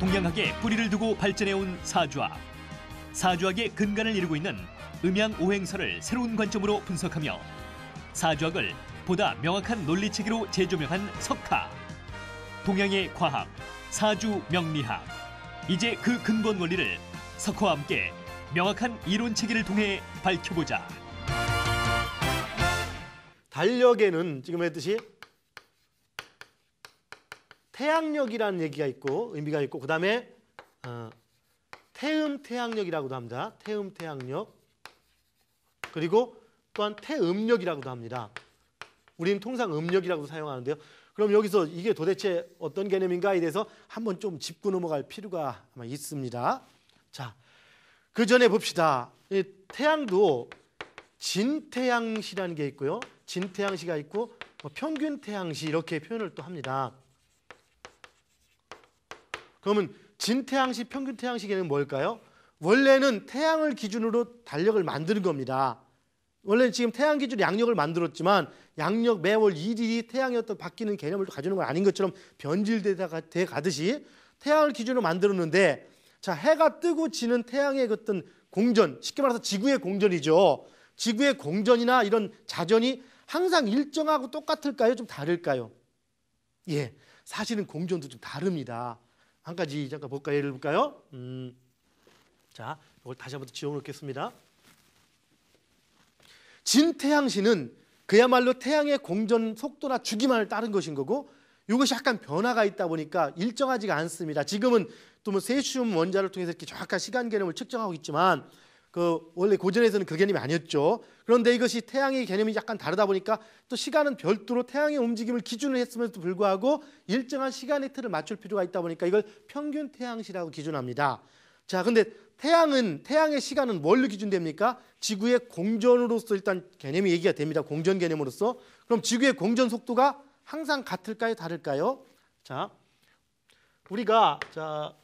동양학에 뿌리를 두고 발전해온 사주학. 사주학의 근간을 이루고 있는 음양오행설을 새로운 관점으로 분석하며 사주학을 보다 명확한 논리체계로 재조명한 석학. 동양의 과학, 사주 명리학. 이제 그 근본 원리를 석화와 함께 명확한 이론 체계를 통해 밝혀보자. 달력에는 지금 했듯이 태양력이라는 얘기가 있고 의미가 있고 그다음에 어, 태음 태양력이라고도 합니다. 태음 태양력 그리고 또한 태음력이라고도 합니다. 우리는 통상 음력이라고 사용하는데요. 그럼 여기서 이게 도대체 어떤 개념인가에 대해서 한번 좀 짚고 넘어갈 필요가 아마 있습니다. 자, 그 전에 봅시다. 태양도 진태양시라는 게 있고요. 진태양시가 있고 뭐 평균태양시 이렇게 표현을 또 합니다. 그러면 진태양식, 평균 태양식에는 뭘까요? 원래는 태양을 기준으로 달력을 만드는 겁니다. 원래 지금 태양 기준 양력을 만들었지만 양력 매월 일일이 태양이 어떤 바뀌는 개념을 가지는 건 아닌 것처럼 변질되다가 돼 가듯이 태양을 기준으로 만들었는데 자 해가 뜨고 지는 태양의 그 어떤 공전 쉽게 말해서 지구의 공전이죠 지구의 공전이나 이런 자전이 항상 일정하고 똑같을까요 좀 다를까요 예 사실은 공전도 좀 다릅니다 한 가지 잠깐 볼까요? 예를 볼까요? 음, 자, 이걸 다시 한번 지워놓겠습니다. 진태양신은 그야말로 태양의 공전 속도나 주기만을 따른 것인 거고 이것이 약간 변화가 있다 보니까 일정하지가 않습니다. 지금은 또 뭐 세슘 원자를 통해서 이렇게 정확한 시간 개념을 측정하고 있지만 그 원래 고전에서는 그 개념이 아니었죠. 그런데 이것이 태양의 개념이 약간 다르다 보니까 또 시간은 별도로 태양의 움직임을 기준으로 했음에도 불구하고 일정한 시간의 틀을 맞출 필요가 있다 보니까 이걸 평균 태양시라고 기준합니다. 자, 근데 태양은 태양의 시간은 뭘로 기준됩니까? 지구의 공전으로서 일단 개념이 얘기가 됩니다. 공전 개념으로서. 그럼 지구의 공전 속도가 항상 같을까요? 다를까요? 자. 우리가 자,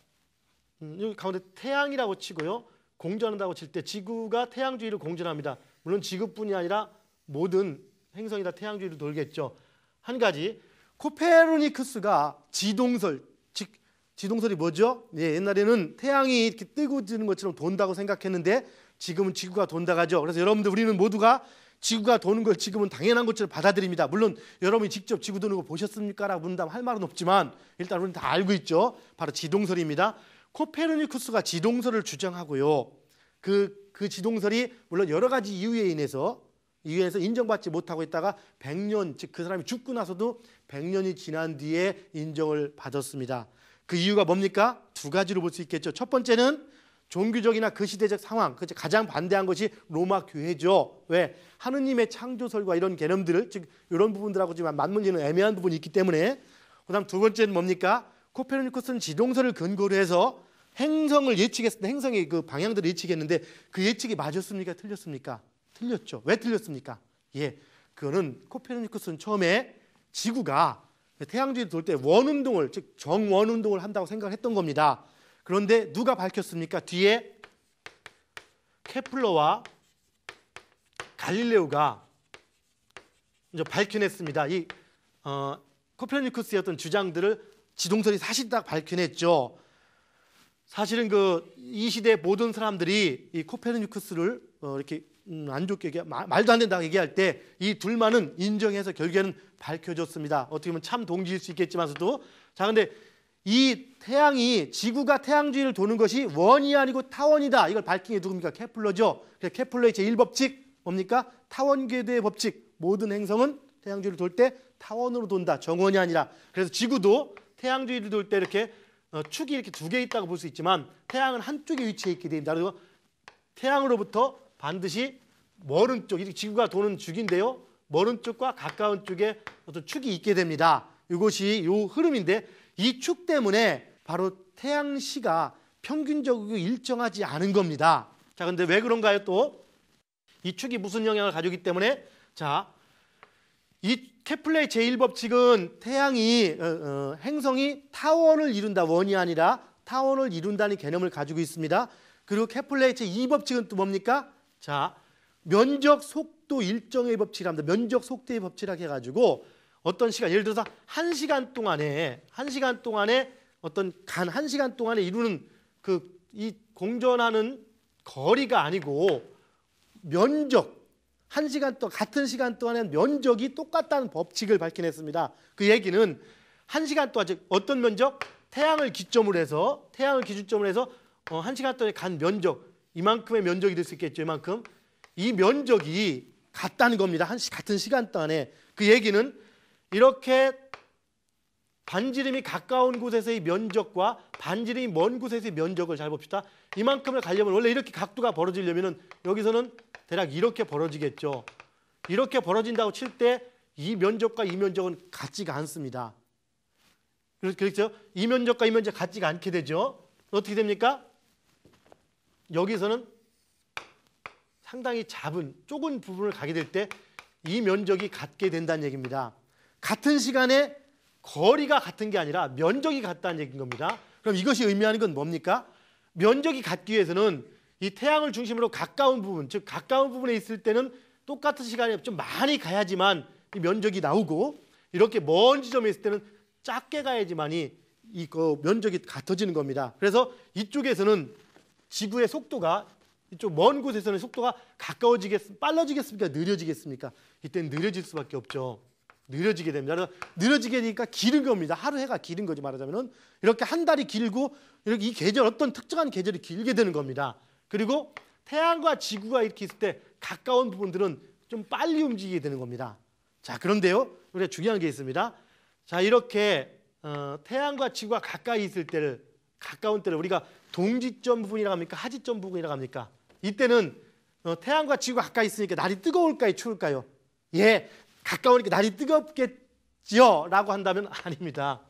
음, 여기 가운데 태양이라고 치고요. 공전한다고 칠 때 지구가 태양 주위를 공전합니다. 물론 지구뿐이 아니라 모든 행성이 다 태양 주위를 돌겠죠. 한 가지 코페르니쿠스가 지동설 즉 지동설이 뭐죠? 예, 옛날에는 태양이 이렇게 뜨고 지는 것처럼 돈다고 생각했는데 지금은 지구가 돈다가죠. 그래서 여러분들 우리는 모두가 지구가 도는 걸 지금은 당연한 것처럼 받아들입니다. 물론 여러분이 직접 지구 도는 거 보셨습니까? 라고 묻는다면 할 말은 없지만 일단 우리는 다 알고 있죠. 바로 지동설입니다. 코페르니쿠스가 지동설을 주장하고요. 그, 그 지동설이 물론 여러 가지 이유에 인해서 이유에서 인정받지 못하고 있다가 100년, 즉 그 사람이 죽고 나서도 100년이 지난 뒤에 인정을 받았습니다. 그 이유가 뭡니까? 두 가지로 볼 수 있겠죠. 첫 번째는 종교적이나 그 시대적 상황, 그 가장 반대한 것이 로마 교회죠. 왜? 하느님의 창조설과 이런 개념들을, 즉 이런 부분들하고 지금 맞물리는 애매한 부분이 있기 때문에 그다음 두 번째는 뭡니까? 코페르니쿠스는 지동설을 근거로 해서 행성을 예측했을 때 행성의 그 방향들을 예측했는데 그 예측이 맞았습니까? 틀렸습니까? 틀렸죠. 왜 틀렸습니까? 예. 그거는 코페르니쿠스는 처음에 지구가 태양주위를 돌 때 원운동을 즉 정원운동을 한다고 생각했던 겁니다. 그런데 누가 밝혔습니까? 뒤에 케플러와 갈릴레오가 이제 밝혀냈습니다. 이 어, 코페르니쿠스의 어떤 주장들을 지동설이 사실 딱 밝혀냈죠. 사실은 그 이 시대 모든 사람들이 이 코페르니쿠스를 어, 이렇게 음, 안 좋게 얘기, 마, 말도 안 된다 고 얘기할 때 이 둘만은 인정해서 결국에는 밝혀졌습니다. 어떻게 보면 참 동지일 수 있겠지만서도 자 근데 이 태양이 지구가 태양 주위를 도는 것이 원이 아니고 타원이다. 이걸 밝힌 게 누굽니까? 케플러죠. 그래서 케플러의 제1법칙 뭡니까? 타원 궤도의 법칙. 모든 행성은 태양 주위를 돌 때 타원으로 돈다. 정원이 아니라. 그래서 지구도 태양 주위를 돌 때 이렇게 어, 축이 이렇게 두 개 있다고 볼 수 있지만 태양은 한쪽에 위치해 있게 됩니다. 그래서 태양으로부터 반드시 멀은 쪽, 이렇게 지구가 도는 축인데요. 멀은 쪽과 가까운 쪽에 어떤 축이 있게 됩니다. 이것이 요 흐름인데 이 축 때문에 바로 태양시가 평균적으로 일정하지 않은 겁니다. 자, 근데 왜 그런가요 또? 이 축이 무슨 영향을 가져오기 때문에 자, 이케플레의 제1법칙은 태양이 어, 어, 행성이 타원을 이룬다 원이 아니라 타원을 이룬다는 개념을 가지고 있습니다. 그리고 케플러의 제2법칙은 또 뭡니까? 자, 면적 속도 일정의 법칙이랍니다. 면적 속도의 법칙이라고 해가지고 어떤 시간, 예를 들어서 한 시간 동안에 한 시간 동안에 어떤 간 한 시간 동안에 이루는 그 이 공전하는 거리가 아니고 면적 한 시간 동안 같은 시간 동안에 면적이 똑같다는 법칙을 밝혀냈습니다. 그 얘기는 한 시간 동안 즉 어떤 면적 태양을 기점으로 해서 태양을 기준점으로 해서 어, 한 시간 동안간 면적 이만큼의 면적이 될 수 있겠죠. 이만큼 이 면적이 같다는 겁니다. 한 같은 시간 동안에 그 얘기는 이렇게 반지름이 가까운 곳에서의 면적과 반지름이 먼 곳에서의 면적을 잘 봅시다. 이만큼을 가려면 원래 이렇게 각도가 벌어지려면 여기서는 대략 이렇게 벌어지겠죠. 이렇게 벌어진다고 칠 때 이 면적과 이 면적은 같지가 않습니다. 그렇죠? 이 면적과 이 면적 같지가 않게 되죠. 어떻게 됩니까? 여기서는 상당히 작은 좁은 부분을 가게 될 때 이 면적이 같게 된다는 얘기입니다. 같은 시간에 거리가 같은 게 아니라 면적이 같다는 얘기인 겁니다. 그럼 이것이 의미하는 건 뭡니까? 면적이 같기 위해서는 이 태양을 중심으로 가까운 부분, 즉 가까운 부분에 있을 때는 똑같은 시간에 좀 많이 가야지만 이 면적이 나오고 이렇게 먼 지점에 있을 때는 작게 가야지만이 이거 면적이 같아지는 겁니다. 그래서 이쪽에서는 지구의 속도가 이쪽 먼 곳에서는 속도가 가까워지겠, 빨라지겠습니까? 느려지겠습니까? 이때는 느려질 수밖에 없죠. 느려지게 됩니다. 그래 느려지게 되니까 기른 겁니다. 하루 해가 기른 거지 말하자면은 이렇게 한 달이 길고 이렇게 이 계절 어떤 특정한 계절이 길게 되는 겁니다. 그리고 태양과 지구가 이렇게 있을 때 가까운 부분들은 좀 빨리 움직이게 되는 겁니다. 자 그런데요, 우리가 중요한 게 있습니다. 자 이렇게 어, 태양과 지구가 가까이 있을 때를 가까운 때를 우리가 동지점 부분이라고 합니까? 하지점 부분이라고 합니까? 이때는 어, 태양과 지구가 가까이 있으니까 날이 뜨거울까요? 추울까요? 예, 가까우니까 날이 뜨겁겠지요? 라고 한다면 아닙니다.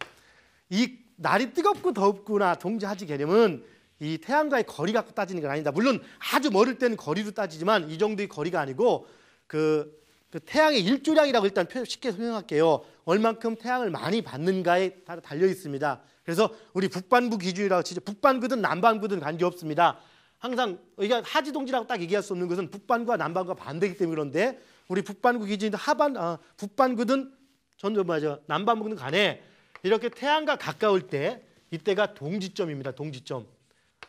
이 날이 뜨겁고 덥구나 동지하지 개념은 이 태양과의 거리 갖고 따지는 건 아니다. 물론 아주 멀을 때는 거리로 따지지만 이 정도의 거리가 아니고 그, 그 태양의 일조량이라고 일단 쉽게 설명할게요. 얼만큼 태양을 많이 받는가에 따라 달려 있습니다. 그래서 우리 북반부 기준이라고 치죠. 북반구든 남반구든 관계없습니다. 항상 우리가 하지동지라고 딱 얘기할 수 없는 것은 북반구와 남반구가 반대이기 때문에 그런데 우리 북반구 기준인데 하반 아, 북반구든 전맞저 남반구든 간에 이렇게 태양과 가까울 때 이때가 동지점입니다. 동지점.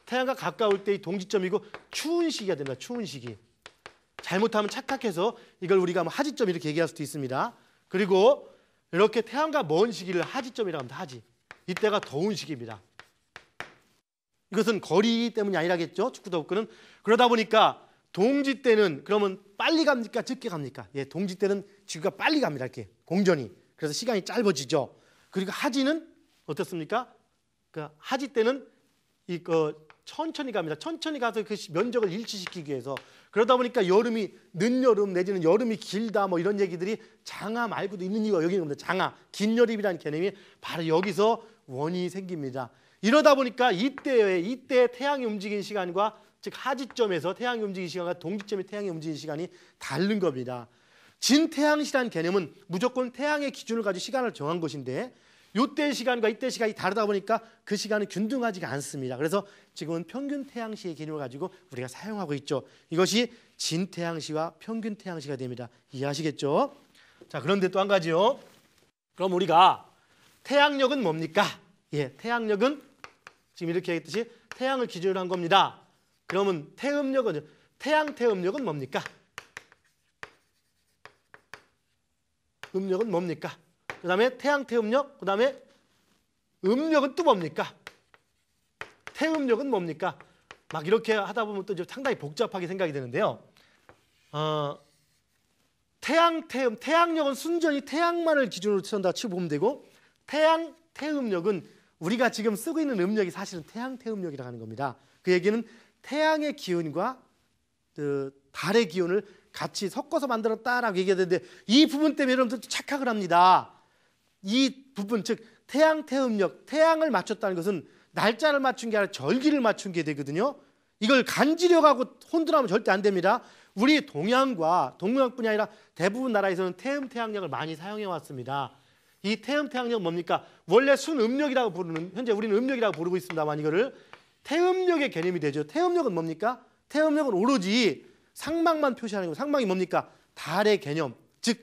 태양과 가까울 때 이 동지점이고 추운 시기가 됩니다. 추운 시기. 잘못하면 착각해서 이걸 우리가 뭐 하지점 이렇게 얘기할 수도 있습니다. 그리고 이렇게 태양과 먼 시기를 하지점이라고 합니다. 하지. 이때가 더운 시기입니다. 이것은 거리 때문이 아니라겠죠. 축구 덕고는 그러다 보니까 동지 때는 그러면 빨리 갑니까? 적게 갑니까? 예, 동지 때는 지구가 빨리 갑니다. 이렇게 공전이. 그래서 시간이 짧아지죠. 그리고 하지는 어떻습니까? 그 하지 때는 이 그 천천히 갑니다. 천천히 가서 그 면적을 일치시키기 위해서 그러다 보니까 여름이 늦여름 내지는 여름이 길다 뭐 이런 얘기들이 장하 말고도 있는 이유가 여기 있는 겁니다. 장하 긴 여름이라는 개념이 바로 여기서 원이 생깁니다. 이러다 보니까 이때의 이때 태양이 움직인 시간과 즉 하지점에서 태양이 움직이는 시간과 동지점의 태양이 움직이는 시간이 다른 겁니다. 진태양시란 개념은 무조건 태양의 기준을 가지고 시간을 정한 것인데 요때 시간과 이때 시간이 다르다 보니까 그 시간은 균등하지가 않습니다. 그래서 지금은 평균 태양시의 개념을 가지고 우리가 사용하고 있죠. 이것이 진태양시와 평균 태양시가 됩니다. 이해하시겠죠? 자, 그런데 또 한 가지요. 그럼 우리가 태양력은 뭡니까? 예, 태양력은 지금 이렇게 했듯이 태양을 기준으로 한 겁니다. 그러면 태음력은 태양 태음력은 뭡니까? 음력은 뭡니까? 그 다음에 태양 태음력, 그 다음에 음력은 또 뭡니까? 태음력은 뭡니까? 막 이렇게 하다 보면 또 상당히 복잡하게 생각이 되는데요. 어, 태양 태음, 태양력은 순전히 태양만을 기준으로 친다 치보면 되고 태양 태음력은 우리가 지금 쓰고 있는 음력이 사실은 태양 태음력이라고 하는 겁니다. 그 얘기는 태양의 기운과 그 달의 기운을 같이 섞어서 만들었다라고 얘기하는데 이 부분 때문에 여러분들 착각을 합니다. 이 부분 즉 태양 태음력 태양을 맞췄다는 것은 날짜를 맞춘 게 아니라 절기를 맞춘 게 되거든요. 이걸 간지려고 혼돈하면 절대 안 됩니다. 우리 동양과 동양뿐이 아니라 대부분 나라에서는 태음 태양력을 많이 사용해 왔습니다. 이 태음 태양력 뭡니까? 원래 순음력이라고 부르는 현재 우리는 음력이라고 부르고 있습니다만 이거를 태음력의 개념이 되죠. 태음력은 뭡니까? 태음력은 오로지 상방만 표시하는 거 상방이 뭡니까? 달의 개념. 즉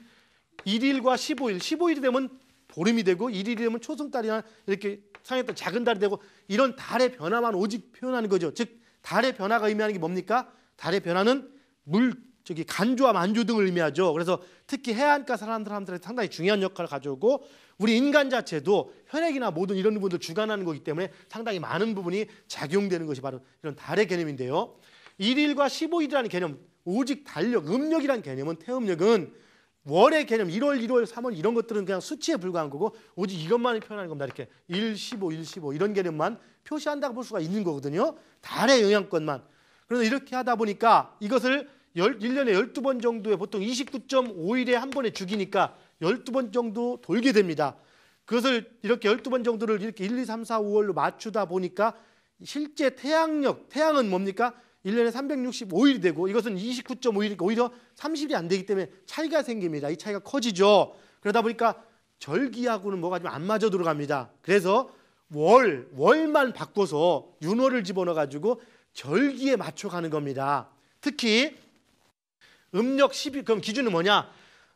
1일과 15일, 15일이 되면 보름이 되고 1일이 되면 초승달이나 이렇게 상했던 작은 달이 되고 이런 달의 변화만 오직 표현하는 거죠. 즉 달의 변화가 의미하는 게 뭡니까? 달의 변화는 물 저기 간주와 만주 등을 의미하죠. 그래서 특히 해안가 사람들한테 상당히 중요한 역할을 가져오고 우리 인간 자체도 혈액이나 모든 이런 부분들 주관하는 거기 때문에 상당히 많은 부분이 작용되는 것이 바로 이런 달의 개념인데요. 1일과1 5일이라는 개념, 오직 달력, 음력이라는 개념은 태음력은 월의 개념, 1월1월3월 이런 것들은 그냥 수치에 불과한 거고 오직 이것만을 표현하는 겁니다. 이렇게 1, 15, 1, 십오 이런 개념만 표시한다고 볼 수가 있는 거거든요. 달의 영향권만. 그래서 이렇게 하다 보니까 이것을 1년에 12번 정도에 보통 29.5일에 한 번에 죽이니까 12번 정도 돌게 됩니다. 그것을 이렇게 12번 정도를 이렇게 1, 2, 3, 4, 5월로 맞추다 보니까 실제 태양력, 태양은 뭡니까? 1년에 365일이 되고 이것은 29.5일이니까 오히려 30이 안 되기 때문에 차이가 생깁니다. 이 차이가 커지죠. 그러다 보니까 절기하고는 뭐가 좀 안 맞아 들어갑니다. 그래서 월, 월만 바꿔서 윤월을 집어넣어 가지고 절기에 맞춰 가는 겁니다. 특히 음력 1 0일 그럼 기준은 뭐냐?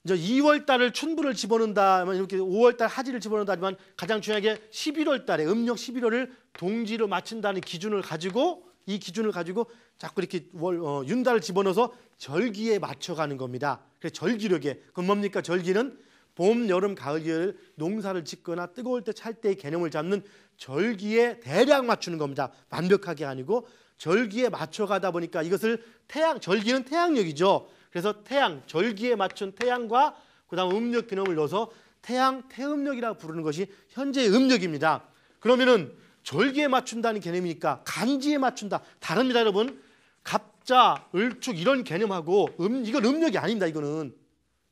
이제 2월 달을 춘부를 집어넣는다. 뭐 이렇게 5월 달 하지를 집어넣는다지만 가장 중요하게 11월 달에 음력 11월을 동지로 맞춘다는 기준을 가지고 이 기준을 가지고 자꾸 이렇게 월, 어, 윤달을 집어넣어서 절기에 맞춰가는 겁니다. 그래서 절기력에 그건 뭡니까? 절기는 봄, 여름, 가을, 겨울 농사를 짓거나 뜨거울 때 찰 때의 개념을 잡는 절기에 대략 맞추는 겁니다. 완벽하게 아니고 절기에 맞춰가다 보니까 이것을 태양 절기는 태양력이죠. 그래서 태양, 절기에 맞춘 태양과 그다음 음력 개념을 넣어서 태양 태음력이라 고 부르는 것이 현재의 음력입니다. 그러면은 절기에 맞춘다는 개념이니까 간지에 맞춘다. 다릅니다, 여러분. 갑자, 을축 이런 개념하고 음 이건 음력이 아닙니다, 이거는.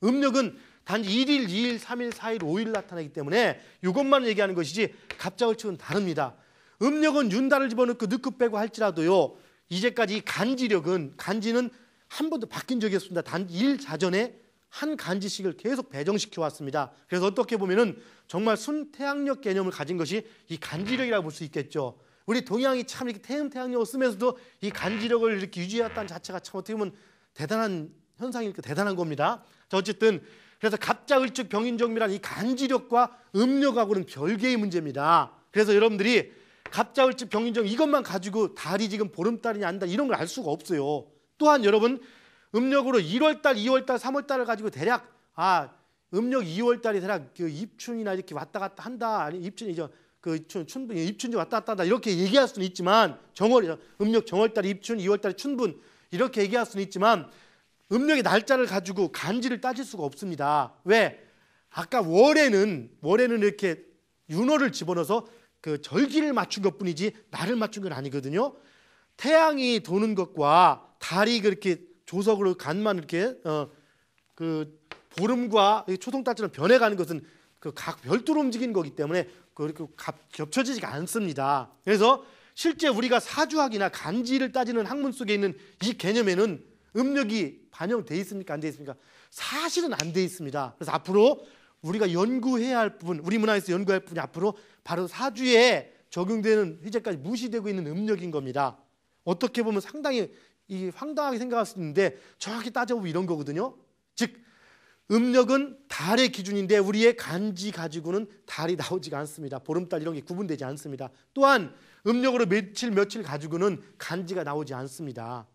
음력은 단 1일, 2일, 3일, 4일, 5일 나타나기 때문에 이것만 얘기하는 것이지 갑자, 을축은 다릅니다. 음력은 윤달을 집어넣고 늦급 빼고 할지라도요. 이제까지 간지력은 간지는 한 번도 바뀐 적이 없습니다. 단일 자전에 한 간지식을 계속 배정시켜 왔습니다. 그래서 어떻게 보면은 정말 순태양력 개념을 가진 것이 이 간지력이라고 볼 수 있겠죠. 우리 동양이 참 이렇게 태음태양력을 쓰면서도 이 간지력을 이렇게 유지해왔다는 자체가 참 어떻게 보면 대단한 현상이니까 대단한 겁니다. 자, 어쨌든 그래서 갑자을즉 병인정미란 이 간지력과 음력하고는 별개의 문제입니다. 그래서 여러분들이 갑자을즉 병인정 이것만 가지고 달이 지금 보름달이냐 안다 이런 걸 알 수가 없어요. 또한 여러분 음력으로 1월 달, 2월 달, 3월 달을 가지고 대략 아 음력 2월 달이 대략 그 입춘이나 이렇게 왔다 갔다 한다 아니 입춘이죠 그 춘, 춘분 입춘이 왔다 갔다 한다 이렇게 얘기할 수는 있지만 정월 음력 정월 달 입춘 2월 달 춘분 이렇게 얘기할 수는 있지만 음력의 날짜를 가지고 간지를 따질 수가 없습니다. 왜? 아까 월에는 월에는 이렇게 윤호를 집어넣어서 그 절기를 맞춘 것뿐이지 날을 맞춘 건 아니거든요. 태양이 도는 것과 달이 그렇게 조석으로 간만 이렇게 어, 그 보름과 초승달처럼 변해가는 것은 그 각 별도로 움직인 거기 때문에 그렇게 겹쳐지지가 않습니다. 그래서 실제 우리가 사주학이나 간지를 따지는 학문 속에 있는 이 개념에는 음력이 반영돼 있습니까? 안 돼 있습니까? 사실은 안 돼 있습니다. 그래서 앞으로 우리가 연구해야 할 부분, 우리 문화에서 연구할 부분이 앞으로 바로 사주에 적용되는 이제까지 무시되고 있는 음력인 겁니다. 어떻게 보면 상당히 이 황당하게 생각할 수 있는데 정확히 따져보면 이런 거거든요. 즉 음력은 달의 기준인데 우리의 간지 가지고는 달이 나오지가 않습니다. 보름달 이런 게 구분되지 않습니다. 또한 음력으로 며칠 며칠 가지고는 간지가 나오지 않습니다.